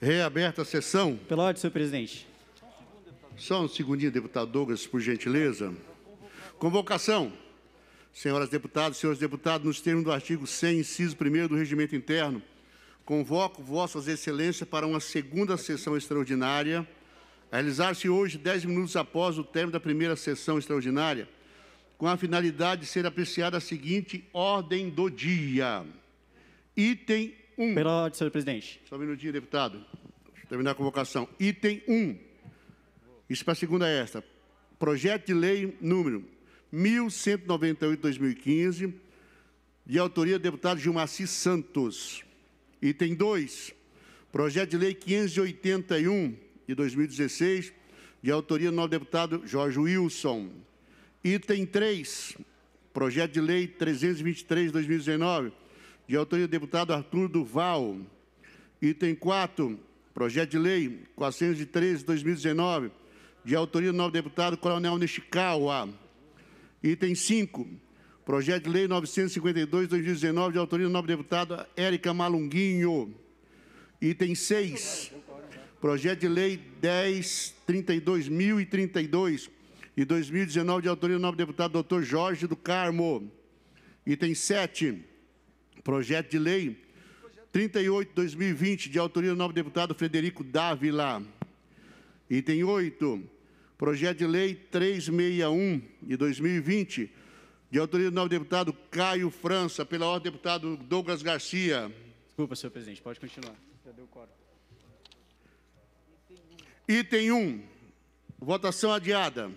Reaberta a sessão. Pela ordem, senhor presidente. Só um segundinho, deputado Douglas, por gentileza. Convocação. Senhoras deputadas, senhores deputados, nos termos do artigo 100, inciso 1 do Regimento Interno, convoco vossas excelências para uma segunda sessão extraordinária, a realizar-se hoje, 10 minutos após o término da primeira sessão extraordinária, com a finalidade de ser apreciada a seguinte ordem do dia. Item 1. Pela ordem, senhor presidente. Só um minutinho, deputado. Deixa terminar a convocação. Item 1. Isso para a segunda esta. Projeto de lei número 1198-2015, de autoria do deputado Gilmaci Santos. Item 2. Projeto de lei 581, de 2016, de autoria do novo deputado Jorge Wilson. Item 3. Projeto de lei 323, de 2019, de autoria do deputado Arthur Duval. Item 4, projeto de lei 413-2019, de autoria do novo deputado Coronel Nishikawa. Item 5, projeto de lei 952-2019, de de autoria do novo deputado Érica Malunguinho. Item 6, projeto de lei 10.32.032, de 2019, de autoria do novo deputado Dr. Jorge do Carmo. Item 7, Projeto de Lei 38-2020, de autoria do novo deputado Frederico Dávila. Item 8. Projeto de Lei 361, de 2020, de autoria do novo deputado Caio França, pela ordem do deputado Douglas Garcia. Desculpa, senhor presidente, pode continuar. Já deu corte. Item 1. Votação adiada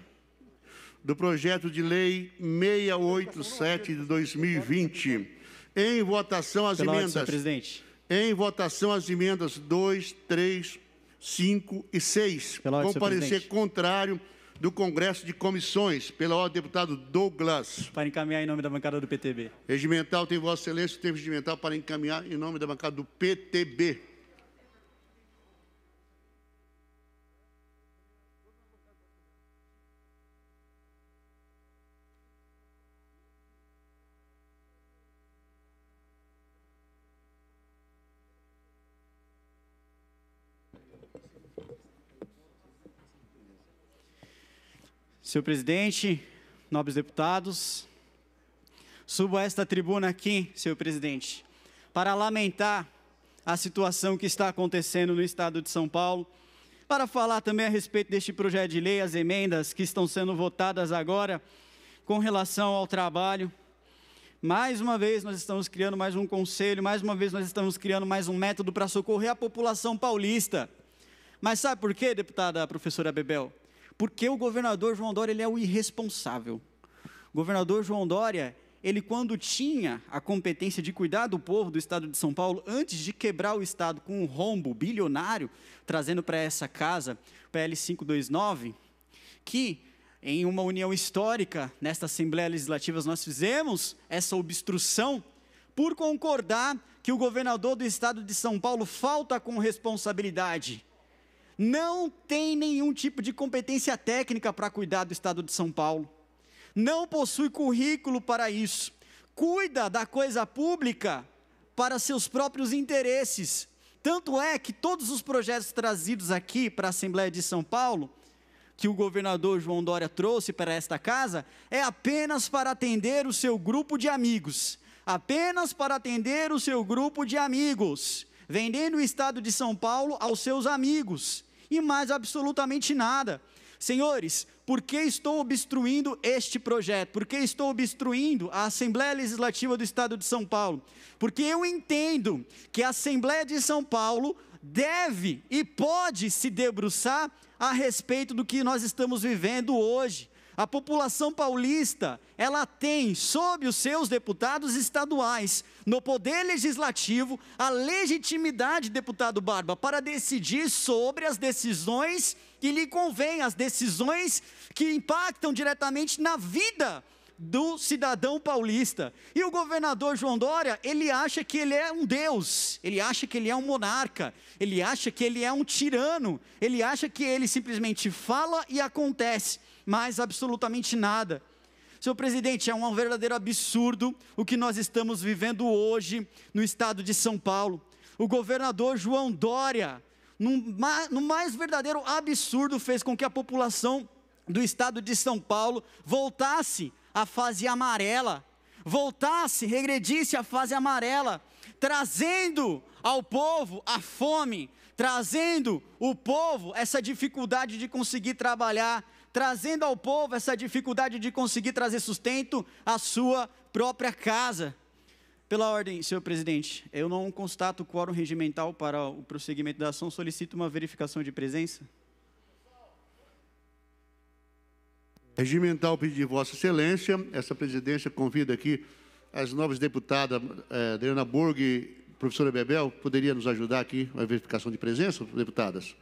do projeto de lei 687 de 2020 em votação as Pela emendas. Ordem, presidente. Em votação as emendas 2, 3, 5 e 6. Pela ordem, Com parecer contrário do Congresso de Comissões, pela ordem do deputado Douglas. Para encaminhar em nome da bancada do PTB. Regimental tem Vossa Excelência o tempo regimental para encaminhar em nome da bancada do PTB. Senhor presidente, nobres deputados, subo a esta tribuna aqui, senhor presidente, para lamentar a situação que está acontecendo no estado de São Paulo, para falar também a respeito deste projeto de lei, as emendas que estão sendo votadas agora com relação ao trabalho. Mais uma vez nós estamos criando mais um conselho, mais uma vez nós estamos criando mais um método para socorrer a população paulista. Mas sabe por quê, deputada professora Bebel? Porque o governador João Dória ele é o irresponsável. O governador João Dória, ele quando tinha a competência de cuidar do povo do estado de São Paulo, antes de quebrar o estado com um rombo bilionário, trazendo para essa casa PL 529, que em uma união histórica nesta Assembleia Legislativa nós fizemos essa obstrução por concordar que o governador do estado de São Paulo falta com responsabilidade não tem nenhum tipo de competência técnica para cuidar do estado de São Paulo, não possui currículo para isso, cuida da coisa pública para seus próprios interesses. Tanto é que todos os projetos trazidos aqui para a Assembleia de São Paulo, que o governador João Dória trouxe para esta casa, é apenas para atender o seu grupo de amigos, apenas para atender o seu grupo de amigos vendendo o estado de São Paulo aos seus amigos e mais absolutamente nada. Senhores, por que estou obstruindo este projeto? Por que estou obstruindo a Assembleia Legislativa do Estado de São Paulo? Porque eu entendo que a Assembleia de São Paulo deve e pode se debruçar a respeito do que nós estamos vivendo hoje. A população paulista, ela tem sob os seus deputados estaduais, no poder legislativo, a legitimidade, deputado Barba, para decidir sobre as decisões que lhe convêm as decisões que impactam diretamente na vida do cidadão paulista. E o governador João Dória, ele acha que ele é um deus, ele acha que ele é um monarca, ele acha que ele é um tirano, ele acha que ele simplesmente fala e acontece mais absolutamente nada. Senhor presidente, é um verdadeiro absurdo o que nós estamos vivendo hoje no estado de São Paulo. O governador João Dória, no mais verdadeiro absurdo, fez com que a população do estado de São Paulo voltasse à fase amarela, voltasse, regredisse à fase amarela, trazendo ao povo a fome, trazendo o povo essa dificuldade de conseguir trabalhar, trazendo ao povo essa dificuldade de conseguir trazer sustento à sua própria casa. Pela ordem, senhor presidente, eu não constato o quórum regimental para o prosseguimento da ação, solicito uma verificação de presença. Regimental pedir Vossa Excelência, essa presidência convida aqui as novas deputadas eh, Adriana Burg e professora Bebel, poderia nos ajudar aqui uma verificação de presença, deputadas?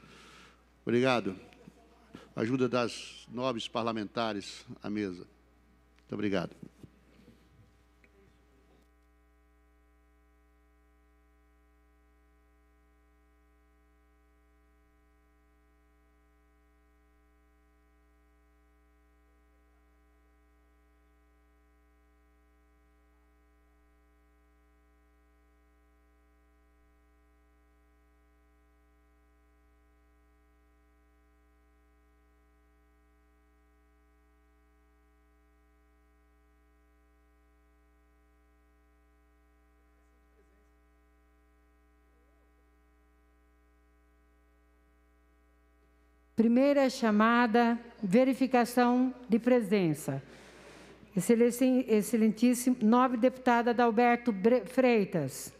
Obrigado ajuda das nobres parlamentares à mesa. Muito obrigado. Primeira chamada, verificação de presença. Excelentíssimo, nobre deputada Adalberto Freitas,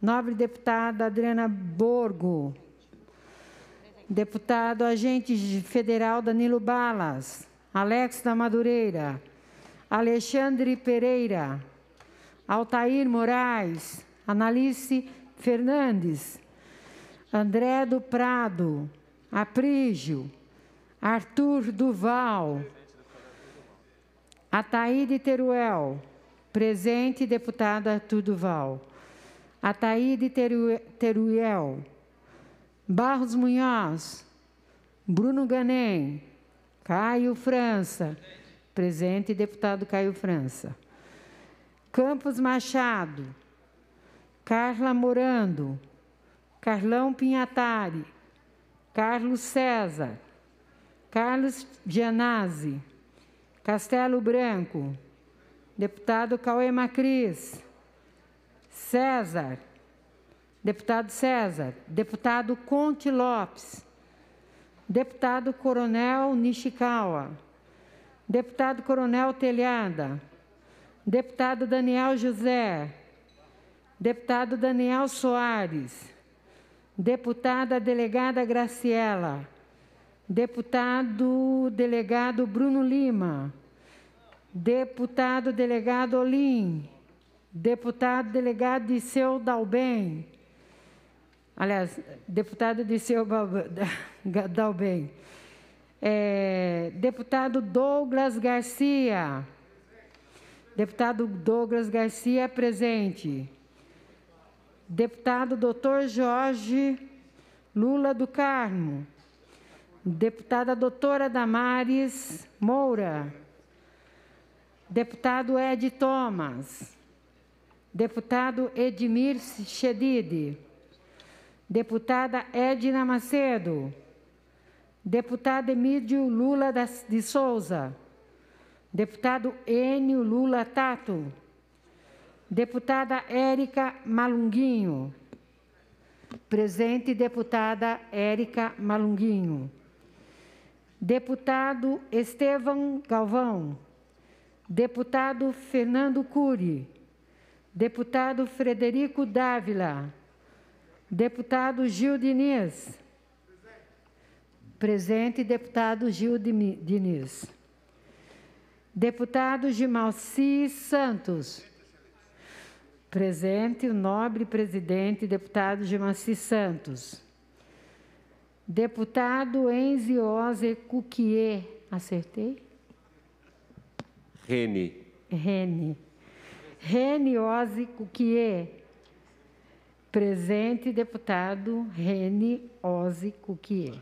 nobre deputada Adriana Borgo, deputado agente federal Danilo Balas, Alex da Madureira, Alexandre Pereira, Altair Moraes, Analice Fernandes, André do Prado, Aprígio, Arthur Duval, Ataíde Teruel, presente deputado Arthur Duval, Ataíde Teruel, Barros Munhoz, Bruno Ganem, Caio França, presente deputado Caio França, Campos Machado, Carla Morando, Carlão Pinhatari, Carlos César, Carlos Gianazzi, Castelo Branco, deputado Cauê Macris, César, deputado César, deputado Conte Lopes, deputado Coronel Nishikawa, deputado Coronel Telhada, deputado Daniel José, deputado Daniel Soares, deputada delegada Graciela, deputado delegado Bruno Lima, deputado delegado Olim, deputado delegado Disseu Dalben, aliás, deputado Disseu Dalben, é, deputado Douglas Garcia, deputado Douglas Garcia é presente, Deputado doutor Jorge Lula do Carmo. Deputada doutora Damares Moura. Deputado Ed Thomas. Deputado Edmir Chedid. Deputada Edna Macedo. Deputado Emílio Lula de Souza. Deputado Enio Lula Tato. Deputada Érica Malunguinho. Presente, deputada Érica Malunguinho. Deputado Estevão Galvão. Deputado Fernando Cury. Deputado Frederico Dávila. Deputado Gil Diniz. Presente, deputado Gil Diniz. Deputado Gimalci Santos. Presente o nobre presidente, deputado Gemaci Santos. Deputado Oze Cuquier. Acertei? Rene. Rene. Rene Oze Cuquier. Presente deputado Rene Oze Cuquier.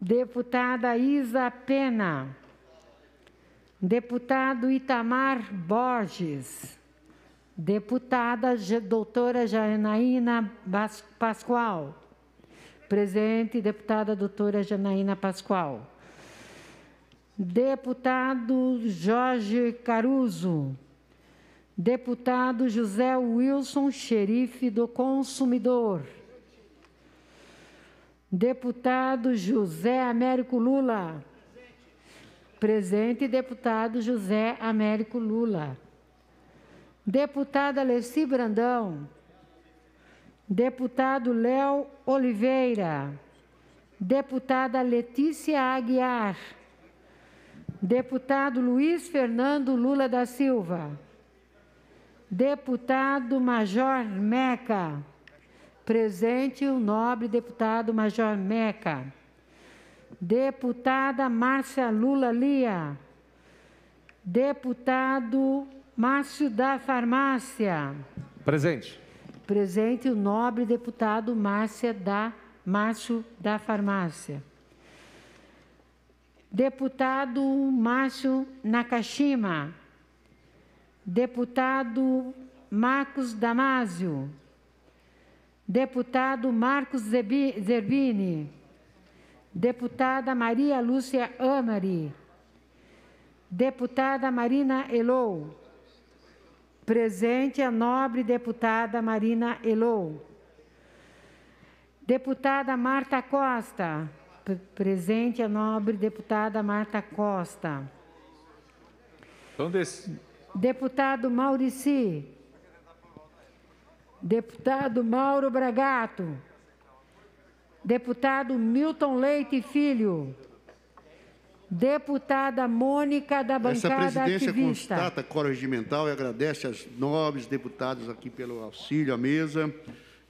Deputada Isa Pena deputado Itamar Borges, deputada doutora Janaína Pascoal, Presidente deputada doutora Janaína Pascoal, deputado Jorge Caruso, deputado José Wilson, xerife do consumidor, deputado José Américo Lula, Presente, deputado José Américo Lula. Deputada Leci Brandão. Deputado Léo Oliveira. Deputada Letícia Aguiar. Deputado Luiz Fernando Lula da Silva. Deputado Major Meca. Presente o nobre deputado Major Meca. Deputada Márcia Lula Lia. Deputado Márcio da Farmácia. Presente. Presente o nobre deputado Márcia da Márcio da Farmácia. Deputado Márcio Nakashima. Deputado Marcos Damásio. Deputado Marcos Zerbini. Deputada Maria Lúcia Amari. Deputada Marina Elou. Presente a nobre deputada Marina Elou. Deputada Marta Costa. Presente a nobre deputada Marta Costa. Então, Deputado Maurici. Deputado Mauro Bragato. Deputado Milton Leite Filho. Deputada Mônica da bancada ativista. Essa presidência ativista. constata corregimental e agradece aos nobres deputados aqui pelo auxílio à mesa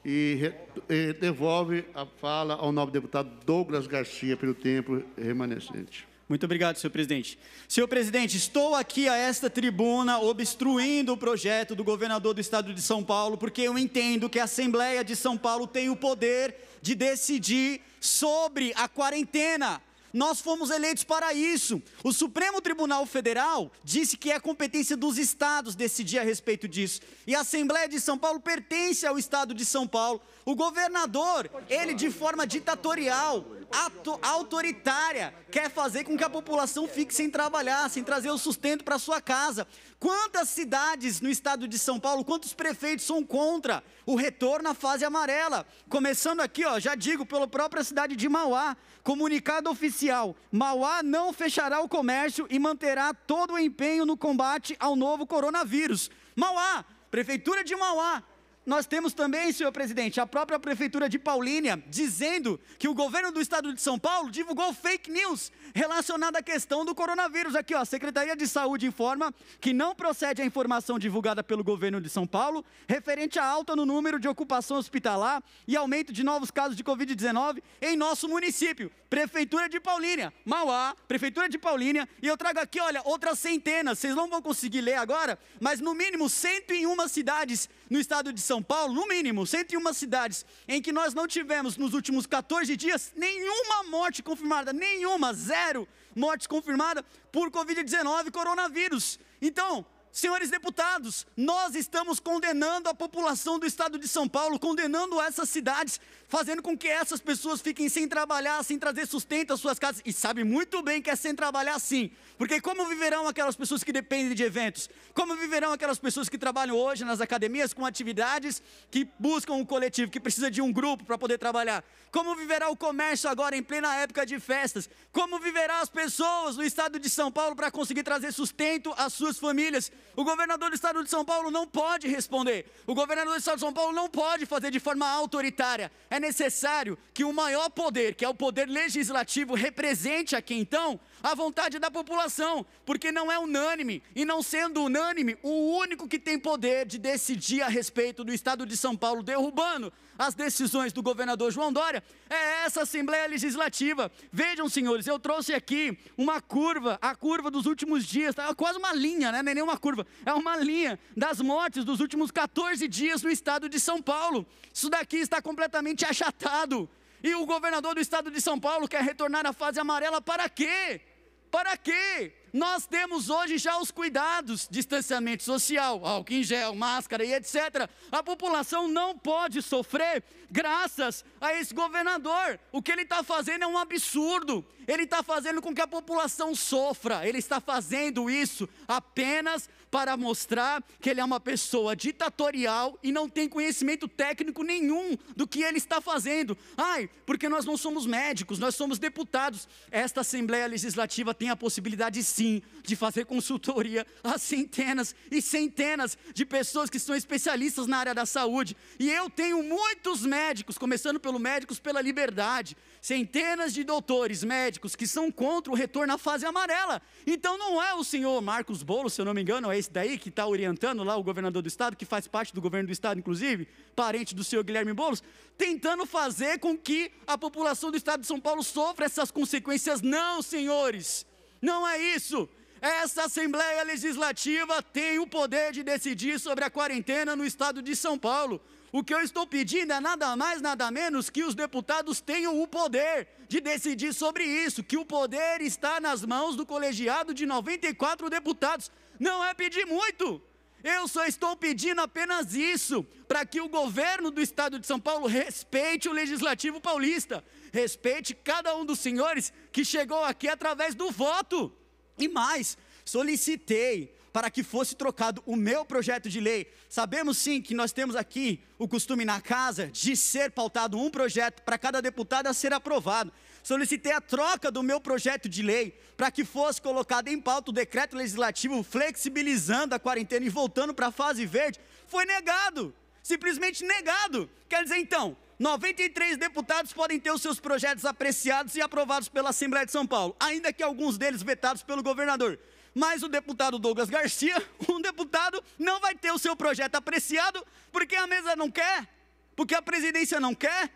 e, e devolve a fala ao nobre deputado Douglas Garcia pelo tempo remanescente. Muito obrigado, senhor presidente. Senhor presidente, estou aqui a esta tribuna obstruindo o projeto do governador do estado de São Paulo, porque eu entendo que a Assembleia de São Paulo tem o poder de decidir sobre a quarentena. Nós fomos eleitos para isso. O Supremo Tribunal Federal disse que é competência dos estados decidir a respeito disso. E a Assembleia de São Paulo pertence ao estado de São Paulo. O governador, ele de forma ditatorial, autoritária, quer fazer com que a população fique sem trabalhar, sem trazer o sustento para sua casa. Quantas cidades no estado de São Paulo, quantos prefeitos são contra o retorno à fase amarela? Começando aqui, ó, já digo, pela própria cidade de Mauá, comunicado oficial comercial. Mauá não fechará o comércio e manterá todo o empenho no combate ao novo coronavírus. Mauá, Prefeitura de Mauá, nós temos também, senhor presidente, a própria prefeitura de Paulínia dizendo que o governo do estado de São Paulo divulgou fake news relacionada à questão do coronavírus. Aqui, ó, a Secretaria de Saúde informa que não procede a informação divulgada pelo governo de São Paulo referente à alta no número de ocupação hospitalar e aumento de novos casos de COVID-19 em nosso município, prefeitura de Paulínia, Mauá, prefeitura de Paulínia, e eu trago aqui, olha, outras centenas. Vocês não vão conseguir ler agora, mas no mínimo 101 cidades no estado de São Paulo, no mínimo 101 cidades, em que nós não tivemos nos últimos 14 dias nenhuma morte confirmada, nenhuma, zero mortes confirmadas por Covid-19, coronavírus. Então, Senhores deputados, nós estamos condenando a população do estado de São Paulo, condenando essas cidades, fazendo com que essas pessoas fiquem sem trabalhar, sem trazer sustento às suas casas. E sabe muito bem que é sem trabalhar sim, porque como viverão aquelas pessoas que dependem de eventos? Como viverão aquelas pessoas que trabalham hoje nas academias com atividades que buscam um coletivo, que precisa de um grupo para poder trabalhar? Como viverá o comércio agora em plena época de festas? Como viverá as pessoas no estado de São Paulo para conseguir trazer sustento às suas famílias? O governador do estado de São Paulo não pode responder. O governador do estado de São Paulo não pode fazer de forma autoritária. É necessário que o maior poder, que é o poder legislativo, represente aqui então a vontade da população, porque não é unânime. E não sendo unânime, o único que tem poder de decidir a respeito do estado de São Paulo derrubando as decisões do governador João Dória é essa Assembleia Legislativa. Vejam, senhores, eu trouxe aqui uma curva, a curva dos últimos dias, tá quase uma linha, né? Não é nenhuma curva curva, é uma linha das mortes dos últimos 14 dias no estado de São Paulo. Isso daqui está completamente achatado. E o governador do estado de São Paulo quer retornar à fase amarela para quê? Para quê? Nós temos hoje já os cuidados, distanciamento social, álcool em gel, máscara e etc. A população não pode sofrer graças a esse governador. O que ele está fazendo é um absurdo. Ele está fazendo com que a população sofra. Ele está fazendo isso apenas para mostrar que ele é uma pessoa ditatorial e não tem conhecimento técnico nenhum do que ele está fazendo. Ai, porque nós não somos médicos, nós somos deputados. Esta Assembleia Legislativa tem a possibilidade, sim, de fazer consultoria a centenas e centenas de pessoas que são especialistas na área da saúde. E eu tenho muitos médicos, começando pelo Médicos pela Liberdade, centenas de doutores médicos que são contra o retorno à fase amarela. Então não é o senhor Marcos Bolo, se eu não me engano, é esse daí que está orientando lá o governador do estado, que faz parte do governo do estado, inclusive, parente do senhor Guilherme Boulos, tentando fazer com que a população do estado de São Paulo sofra essas consequências. Não, senhores, não é isso. Essa Assembleia Legislativa tem o poder de decidir sobre a quarentena no estado de São Paulo. O que eu estou pedindo é nada mais, nada menos que os deputados tenham o poder de decidir sobre isso, que o poder está nas mãos do colegiado de 94 deputados. Não é pedir muito. Eu só estou pedindo apenas isso, para que o governo do estado de São Paulo respeite o legislativo paulista, respeite cada um dos senhores que chegou aqui através do voto. E mais, solicitei para que fosse trocado o meu projeto de lei. Sabemos sim que nós temos aqui o costume na casa de ser pautado um projeto para cada deputado a ser aprovado. Solicitei a troca do meu projeto de lei para que fosse colocado em pauta o decreto legislativo flexibilizando a quarentena e voltando para a fase verde. Foi negado, simplesmente negado. Quer dizer, então, 93 deputados podem ter os seus projetos apreciados e aprovados pela Assembleia de São Paulo, ainda que alguns deles vetados pelo governador. Mas o deputado Douglas Garcia, um deputado, não vai ter o seu projeto apreciado porque a mesa não quer, porque a presidência não quer.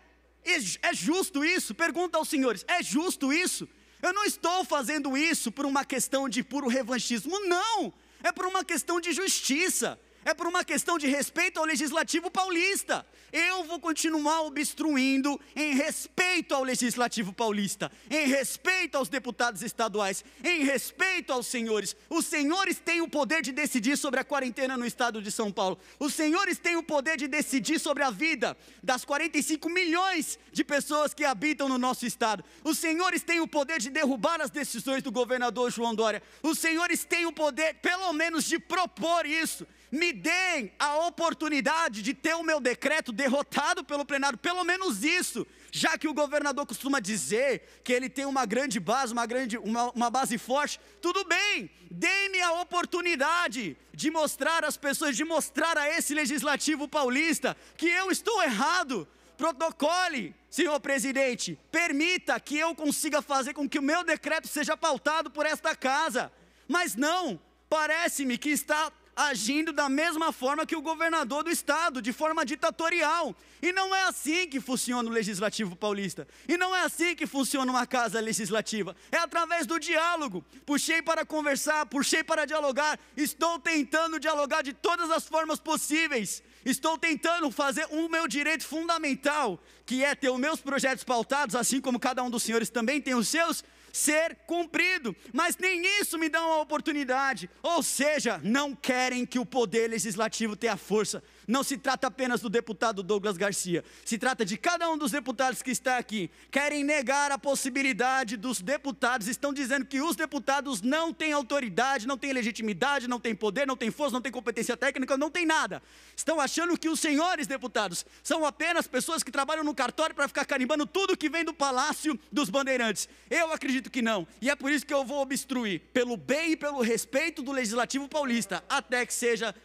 É justo isso? Pergunta aos senhores: é justo isso? Eu não estou fazendo isso por uma questão de puro revanchismo, não. É por uma questão de justiça é por uma questão de respeito ao legislativo paulista. Eu vou continuar obstruindo em respeito ao legislativo paulista, em respeito aos deputados estaduais, em respeito aos senhores. Os senhores têm o poder de decidir sobre a quarentena no estado de São Paulo. Os senhores têm o poder de decidir sobre a vida das 45 milhões de pessoas que habitam no nosso estado. Os senhores têm o poder de derrubar as decisões do governador João Dória. Os senhores têm o poder, pelo menos, de propor isso me deem a oportunidade de ter o meu decreto derrotado pelo plenário, pelo menos isso, já que o governador costuma dizer que ele tem uma grande base, uma, grande, uma, uma base forte, tudo bem, deem-me a oportunidade de mostrar às pessoas, de mostrar a esse legislativo paulista que eu estou errado, protocole, senhor presidente, permita que eu consiga fazer com que o meu decreto seja pautado por esta casa. Mas não, parece-me que está agindo da mesma forma que o governador do estado, de forma ditatorial. E não é assim que funciona o legislativo paulista. E não é assim que funciona uma casa legislativa. É através do diálogo. Puxei para conversar, puxei para dialogar. Estou tentando dialogar de todas as formas possíveis. Estou tentando fazer o meu direito fundamental, que é ter os meus projetos pautados, assim como cada um dos senhores também tem os seus, ser cumprido, mas nem isso me dão a oportunidade. Ou seja, não querem que o poder legislativo tenha força não se trata apenas do deputado Douglas Garcia, se trata de cada um dos deputados que está aqui. Querem negar a possibilidade dos deputados, estão dizendo que os deputados não têm autoridade, não têm legitimidade, não têm poder, não têm força, não têm competência técnica, não têm nada. Estão achando que os senhores deputados são apenas pessoas que trabalham no cartório para ficar carimbando tudo que vem do Palácio dos Bandeirantes. Eu acredito que não, e é por isso que eu vou obstruir, pelo bem e pelo respeito do Legislativo Paulista, até que seja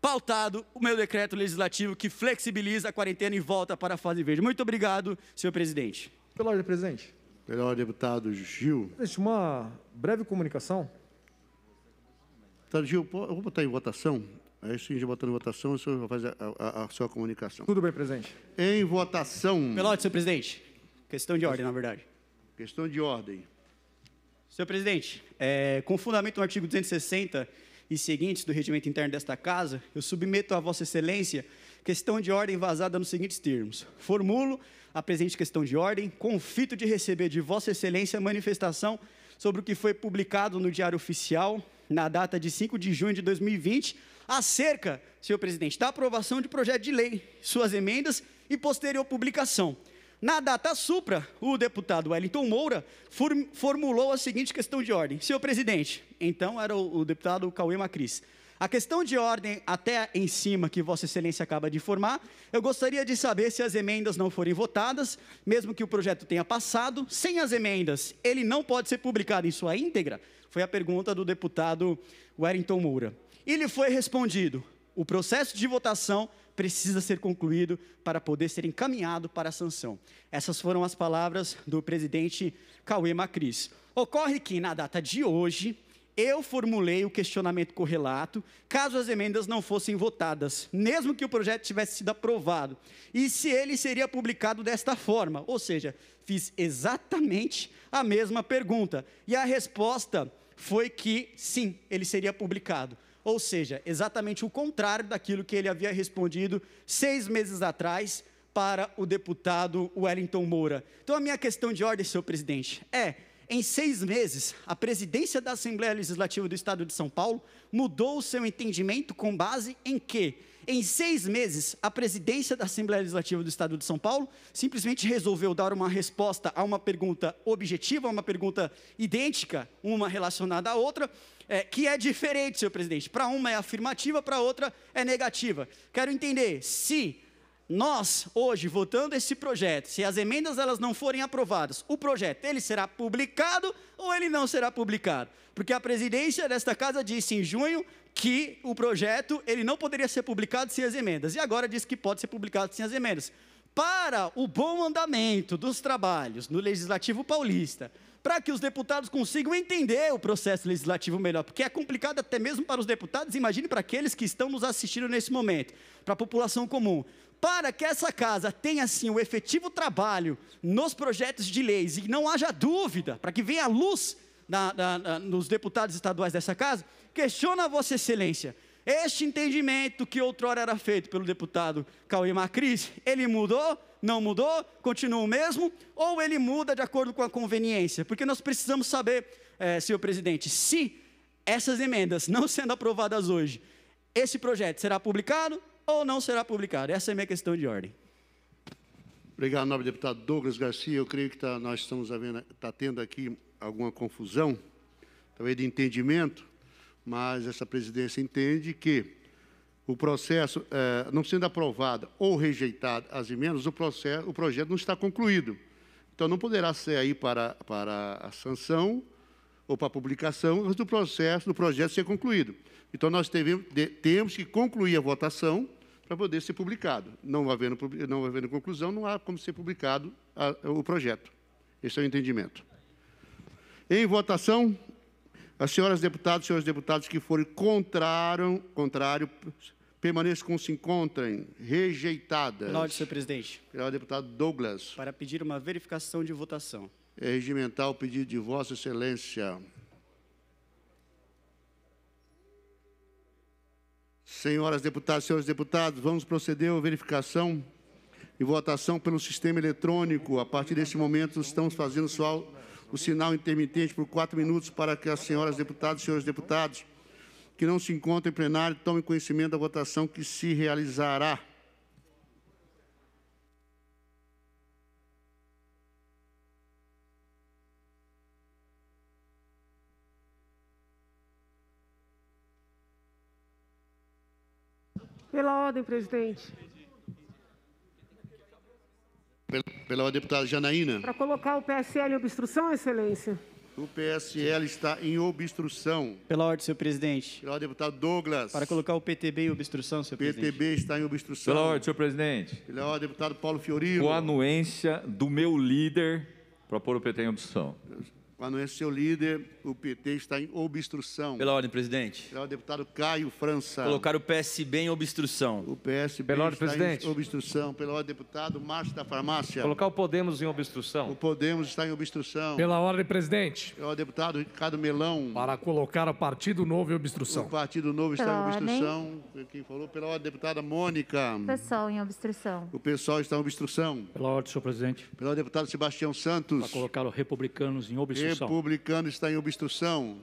pautado o meu decreto legislativo que flexibiliza a quarentena e volta para a fase verde. Muito obrigado, senhor presidente. Pela ordem, presidente. Pela ordem, deputado Gil. Deixa uma breve comunicação. Deputado Gil, eu vou botar em votação. Aí sim, gente botando em votação, o senhor vai fazer a, a, a, sua comunicação. Tudo bem, presidente. Em votação. Pela ordem, senhor presidente. Questão de ordem, na verdade. Questão de ordem. Senhor presidente, é, com fundamento no artigo 260 e seguintes do regimento interno desta casa, eu submeto a Vossa Excelência questão de ordem vazada nos seguintes termos. Formulo a presente questão de ordem, confito de receber de Vossa Excelência manifestação sobre o que foi publicado no Diário Oficial na data de 5 de junho de 2020, acerca, senhor presidente, da aprovação de projeto de lei, suas emendas e posterior publicação. Na data supra, o deputado Wellington Moura formulou a seguinte questão de ordem. Senhor presidente, então era o, deputado Cauê Macris. A questão de ordem até em cima que Vossa Excelência acaba de informar, eu gostaria de saber se as emendas não forem votadas, mesmo que o projeto tenha passado, sem as emendas, ele não pode ser publicado em sua íntegra? Foi a pergunta do deputado Wellington Moura. E lhe foi respondido: o processo de votação precisa ser concluído para poder ser encaminhado para a sanção. Essas foram as palavras do presidente Cauê Macris. Ocorre que, na data de hoje, eu formulei o questionamento correlato caso as emendas não fossem votadas, mesmo que o projeto tivesse sido aprovado, e se ele seria publicado desta forma. Ou seja, fiz exatamente a mesma pergunta. E a resposta foi que sim, ele seria publicado. Ou seja, exatamente o contrário daquilo que ele havia respondido seis meses atrás para o deputado Wellington Moura. Então, a minha questão de ordem, senhor presidente, é: em seis meses, a presidência da Assembleia Legislativa do Estado de São Paulo mudou o seu entendimento com base em quê? Em seis meses, a presidência da Assembleia Legislativa do Estado de São Paulo simplesmente resolveu dar uma resposta a uma pergunta objetiva, a uma pergunta idêntica, uma relacionada à outra, é, que é diferente, senhor presidente. Para uma é afirmativa, para outra é negativa. Quero entender se nós hoje votando esse projeto, se as emendas elas não forem aprovadas, o projeto ele será publicado ou ele não será publicado? Porque a presidência desta casa disse em junho que o projeto ele não poderia ser publicado sem as emendas. E agora diz que pode ser publicado sem as emendas. Para o bom andamento dos trabalhos no Legislativo Paulista, para que os deputados consigam entender o processo legislativo melhor, porque é complicado até mesmo para os deputados, imagine para aqueles que estão nos assistindo nesse momento, para a população comum. Para que essa casa tenha assim o um efetivo trabalho nos projetos de leis e não haja dúvida, para que venha a luz na, na, na, nos deputados estaduais dessa casa, Questiona Vossa Excelência. Este entendimento que outrora era feito pelo deputado Cauê Macris, ele mudou? Não mudou? Continua o mesmo? Ou ele muda de acordo com a conveniência? Porque nós precisamos saber, eh, senhor presidente, se essas emendas não sendo aprovadas hoje, esse projeto será publicado ou não será publicado? Essa é a minha questão de ordem. Obrigado, nobre deputado Douglas Garcia. Eu creio que tá, nós estamos havendo, tá tendo aqui alguma confusão, talvez de entendimento mas essa presidência entende que o processo, eh, não sendo aprovada ou rejeitada as emendas, o, processo, o projeto não está concluído. Então, não poderá ser aí para, para a sanção ou para publicação antes do processo, do projeto ser concluído. Então, nós teve, de, temos que concluir a votação para poder ser publicado. Não havendo, não havendo conclusão, não há como ser publicado a, o projeto. Esse é o entendimento. Em votação... As senhoras deputadas e senhores deputados que forem contrário, contrário permaneçam como se encontrem, rejeitadas. Laude, senhor presidente. Pelo deputado Douglas. Para pedir uma verificação de votação. É regimental o pedido de Vossa Excelência. Senhoras deputadas, senhores deputados, vamos proceder à verificação e votação pelo sistema eletrônico. A partir deste momento, estamos fazendo sua o sinal intermitente por quatro minutos para que as senhoras deputadas e senhores deputados que não se encontram em plenário tomem conhecimento da votação que se realizará. Pela ordem, presidente. Pela deputada Janaína. Para colocar o PSL em obstrução, Excelência. O PSL está em obstrução. Pela ordem, senhor presidente. Pela ordem, deputado Douglas. Para colocar o PTB em obstrução, senhor PTB presidente. PTB está em obstrução. Pela ordem, senhor presidente. Pela ordem, deputado Paulo Fiorino. Com a anuência do meu líder, propor o PT em obstrução. Quando é seu líder, o PT está em obstrução. Pela ordem, presidente. Pela ordem, deputado Caio França. Colocar o PSB em obstrução. O PSB Pela ordem, está presidente. em obstrução. Pela ordem, deputado Márcio da Farmácia. Colocar o Podemos em obstrução. O Podemos está em obstrução. Pela ordem, presidente. Pela ordem, deputado Ricardo Melão. Para colocar o Partido Novo em obstrução. O Partido Novo está pela em obstrução. Ordem. Quem falou? Pela ordem, deputada Mônica. O pessoal em obstrução. O pessoal está em obstrução. Pela ordem, senhor presidente. Pela ordem, deputado Sebastião Santos. Para colocar os republicanos em obstrução obstrução. Republicano está em obstrução.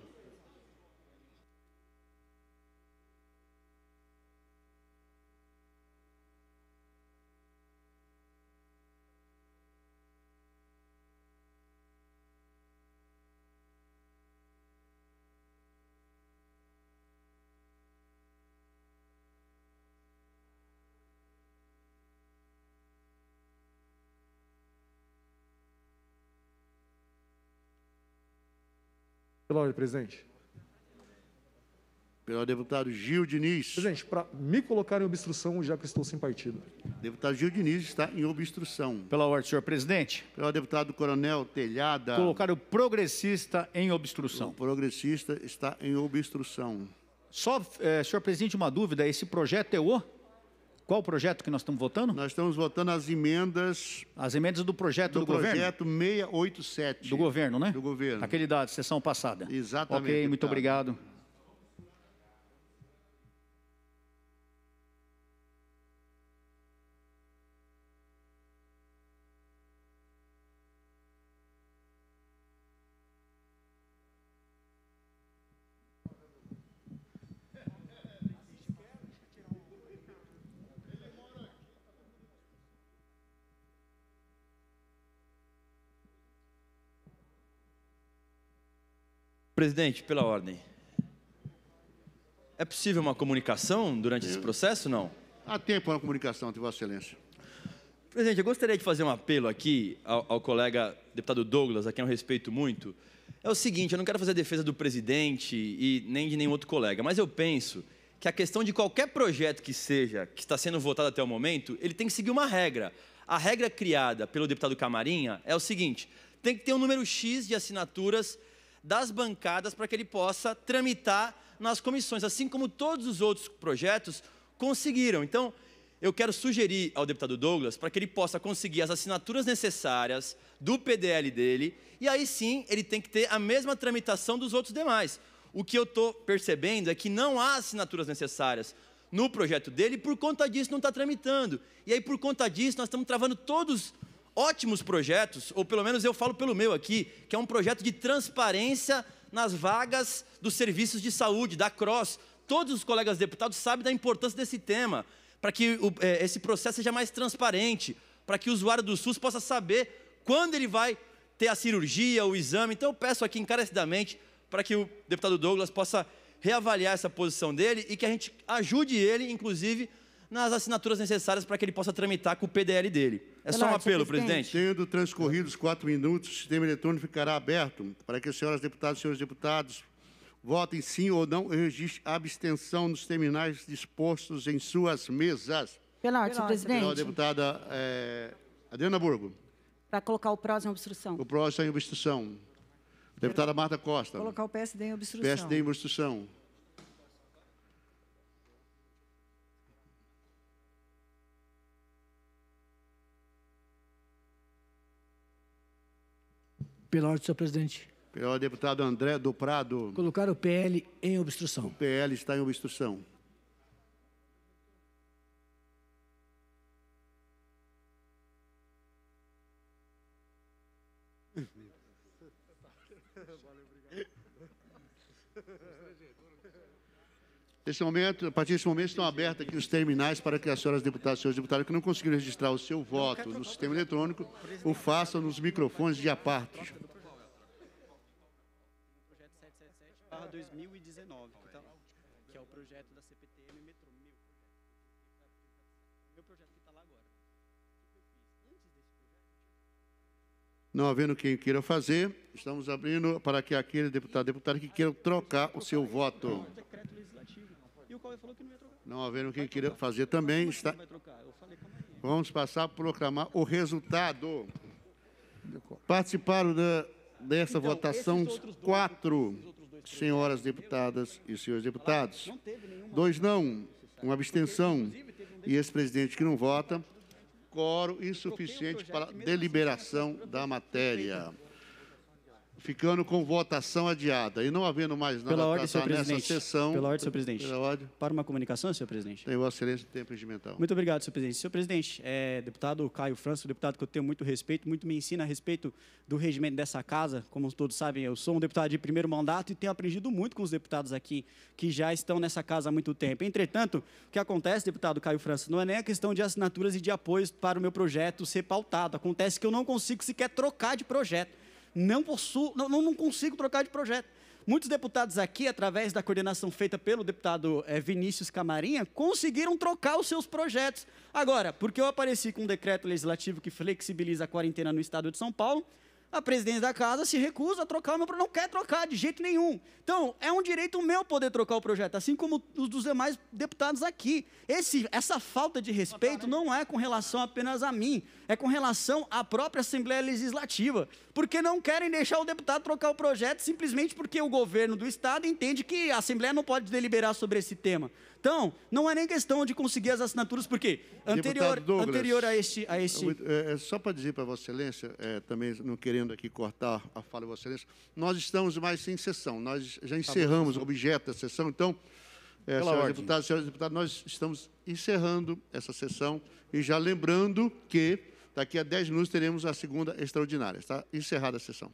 Pela ordem, presidente. Pela deputado Gil Diniz. Presidente, para me colocar em obstrução, já que estou sem partido. Deputado Gil Diniz está em obstrução. Pela ordem, senhor presidente. Pela deputado Coronel Telhada. Colocar o progressista em obstrução. O progressista está em obstrução. Só, é, senhor presidente, uma dúvida. Esse projeto é o? Qual o projeto que nós estamos votando? Nós estamos votando as emendas. As emendas do projeto do, do governo? Do projeto 687. Do governo, né? Do governo. Aquele da sessão passada. Exatamente. Ok, muito obrigado. Presidente, pela ordem. É possível uma comunicação durante esse processo, não? Há tempo uma comunicação, de Vossa Excelência. Presidente, eu gostaria de fazer um apelo aqui ao, ao, colega deputado Douglas, a quem eu respeito muito. É o seguinte, eu não quero fazer defesa do presidente e nem de nenhum outro colega, mas eu penso que a questão de qualquer projeto que seja, que está sendo votado até o momento, ele tem que seguir uma regra. A regra criada pelo deputado Camarinha é o seguinte, tem que ter um número X de assinaturas das bancadas para que ele possa tramitar nas comissões, assim como todos os outros projetos conseguiram. Então, eu quero sugerir ao deputado Douglas para que ele possa conseguir as assinaturas necessárias do PDL dele, e aí sim ele tem que ter a mesma tramitação dos outros demais. O que eu estou percebendo é que não há assinaturas necessárias no projeto dele, e por conta disso não está tramitando. E aí, por conta disso, nós estamos travando todos ótimos projetos, ou pelo menos eu falo pelo meu aqui, que é um projeto de transparência nas vagas dos serviços de saúde, da CROSS. Todos os colegas deputados sabem da importância desse tema, para que o, é, esse processo seja mais transparente, para que o usuário do SUS possa saber quando ele vai ter a cirurgia, o exame. Então eu peço aqui encarecidamente para que o deputado Douglas possa reavaliar essa posição dele e que a gente ajude ele, inclusive, nas assinaturas necessárias para que ele possa tramitar com o PDL dele. É só um apelo, presidente. Tendo transcorrido os quatro minutos, o sistema eletrônico ficará aberto para que as senhoras deputadas e senhores deputados votem sim ou não e registrem abstenção nos terminais dispostos em suas mesas. Penote, presidente. Pela deputada é, Adriana Burgo. Para colocar o prós em obstrução. O prós em obstrução. Deputada Marta Costa. Colocar o PSD em obstrução. PSD em obstrução. Pela ordem do senhor presidente. Pela ordem deputado André do Prado. Colocar o PL em obstrução. O PL está em obstrução. Nesse momento, a partir desse momento, estão abertos aqui os terminais para que as senhoras deputadas e senhores deputados que não conseguiram registrar o seu voto no sistema eletrônico o façam nos microfones de aparte. 2019, que, é o projeto da CPTM Metrô. meu projeto que está lá agora. Não havendo quem queira fazer, estamos abrindo para que aquele deputado, deputado que queira trocar o seu voto qual ele falou que não ia trocar. Não havendo quem queira fazer também. Está... Falei, Vamos passar a proclamar o resultado. Participaram da, dessa então, votação quatro dois, senhoras deputadas e senhores deputados. Não Dois não, uma abstenção e esse presidente que não vota. Coro insuficiente para assim, deliberação da matéria ficando com votação adiada. E não havendo mais nada pela ordem, senhor nessa presidente. sessão... Pela ordem, senhor presidente. Pela ordem. Para uma comunicação, senhor presidente. Tem vossa excelência do tempo regimental. Muito obrigado, senhor presidente. Senhor presidente, é, deputado Caio França, um deputado que eu tenho muito respeito, muito me ensina a respeito do regimento dessa casa. Como todos sabem, eu sou um deputado de primeiro mandato e tenho aprendido muito com os deputados aqui que já estão nessa casa há muito tempo. Entretanto, o que acontece, deputado Caio França, não é nem a questão de assinaturas e de apoios para o meu projeto ser pautado. Acontece que eu não consigo sequer trocar de projeto não possuo, não, não consigo trocar de projeto. Muitos deputados aqui, através da coordenação feita pelo deputado é, Vinícius Camarinha, conseguiram trocar os seus projetos. Agora, porque eu apareci com um decreto legislativo que flexibiliza a quarentena no estado de São Paulo, a presidência da casa se recusa a trocar, não quer trocar de jeito nenhum. Então, é um direito meu poder trocar o projeto, assim como os dos demais deputados aqui. Esse, essa falta de respeito não é com relação apenas a mim, é com relação à própria Assembleia Legislativa, porque não querem deixar o deputado trocar o projeto simplesmente porque o governo do Estado entende que a Assembleia não pode deliberar sobre esse tema. Então, não é nem questão de conseguir as assinaturas, porque anterior, Douglas, anterior a este. A este... É, é só para dizer para Vossa Excelência, é, também não querendo aqui cortar a fala de Vossa Excelência, nós estamos mais sem sessão, nós já tá encerramos tá o objeto da sessão, então. É, senhores deputados, senhores deputados, nós estamos encerrando essa sessão e já lembrando que daqui a 10 minutos teremos a segunda extraordinária. Está encerrada a sessão.